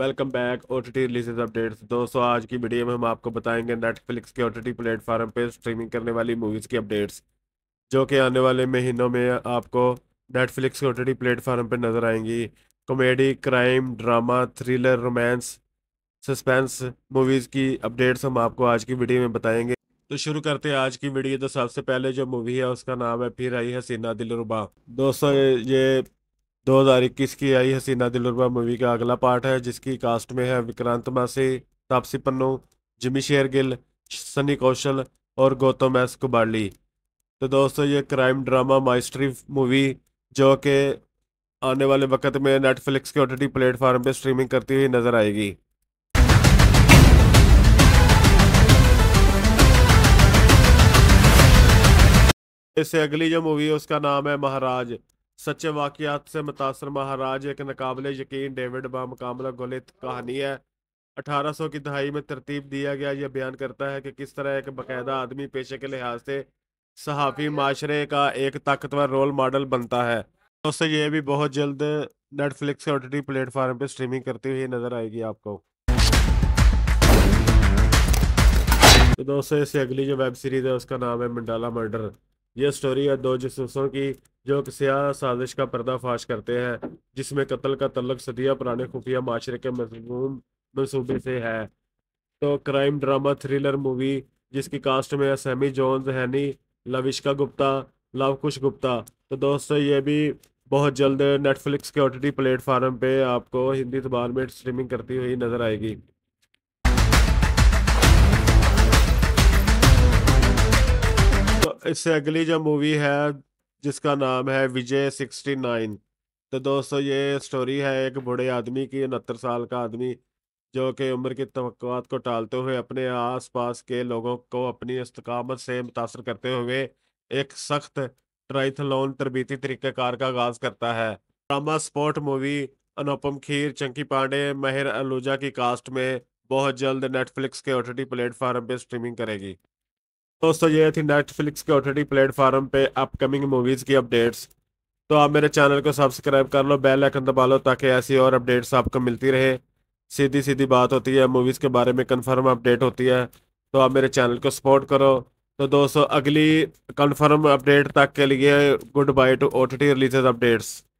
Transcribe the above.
welcome back O T T releases updates दोस्तों आज की वीडियो में हम आपको बताएंगे नेटफ्लिक्स के ओ टी टी प्लेटफॉर्म पर स्ट्रीमिंग करने वाली मूवीज़ की अपडेट्स जो कि आने वाले महीनों में आपको नेटफ्लिक्स के ओ टी टी प्लेटफॉर्म पर नज़र आएंगी comedy crime drama thriller romance suspense movies की अपडेट्स हम आपको आज की वीडियो में बताएंगे तो शुरू करते हैं आज की वीडियो तो सबसे पहले जो मूवी है उसका नाम है फिर आई हसीना दिलरुबा दोस्तों ये 2021 की आई हसीना दिलरुबा मूवी का अगला पार्ट है जिसकी कास्ट में है विक्रांत मासे तापसी पन्नू जिमी शेर गिल सनी कौशल और गौतम एस कुबाली तो दोस्तों ये क्राइम ड्रामा माइस्ट्री मूवी जो कि आने वाले वक्त में नेटफ्लिक्स के ओ प्लेटफॉर्म पर स्ट्रीमिंग करती हुई नज़र आएगी इससे अगली जो मूवी है उसका नाम है महाराज सच्चे वाक़ात से मुतासर महाराज एक नाकबले यकीन डेविड बामकामला गोलित कहानी है 1800 की दहाई में तरतीब दिया गया यह बयान करता है कि किस तरह एक बाकायदा आदमी पेशे के लिहाज से सहाफ़ी माशरे का एक ताकतवर रोल मॉडल बनता है तो उससे यह भी बहुत जल्द नेटफ्लिक्स और टी प्लेटफार्म पर स्ट्रीमिंग करती हुई नज़र आएगी आपको तो दोस्तों इससे अगली जो वेब सीरीज़ है उसका नाम है मंडाला मर्डर यह स्टोरी है दो जसूसों की जो सियाह साजिश का पर्दाफाश करते हैं जिसमें कत्ल का तल्लक सदिया पुराने खुफिया माशरे के मजमूम मनसूबे से है तो क्राइम ड्रामा थ्रिलर मूवी जिसकी कास्ट में है सैमी जॉन्स हैनी लविश्का गुप्ता लवकुश गुप्ता तो दोस्तों ये भी बहुत जल्द नेटफ्लिक्स के ओ प्लेटफार्म पे आपको हिंदी जबान में स्ट्रीमिंग करती हुई नज़र आएगी इससे अगली जो मूवी है जिसका नाम है विजय सिक्सटी नाइन तो दोस्तों ये स्टोरी है एक बूढ़े आदमी की उनहत्तर साल का आदमी जो कि उम्र की तवक़ात को टालते हुए अपने आसपास के लोगों को अपनी इस्तकामत से मुतासर करते हुए एक सख्त ट्राइथलोन तरबीती तरीक़ेकार का आगाज़ करता है drama sport movie Anupam Kher Chunky Pandey Mahir Ahuja की कास्ट में बहुत जल्द नेटफ्लिक्स के ओ टी प्लेटफार्म पर स्ट्रीमिंग करेगी दोस्तों ये थी नेटफ्लिक्स के ओटीटी प्लेटफार्म पे अपकमिंग मूवीज़ की अपडेट्स तो आप मेरे चैनल को सब्सक्राइब कर लो बेल आइकन दबा लो ताकि ऐसी और अपडेट्स आपको मिलती रहे सीधी सीधी बात होती है मूवीज़ के बारे में कंफर्म अपडेट होती है तो आप मेरे चैनल को सपोर्ट करो तो दोस्तों अगली कंफर्म अपडेट तक के लिए good bye to O T releases updates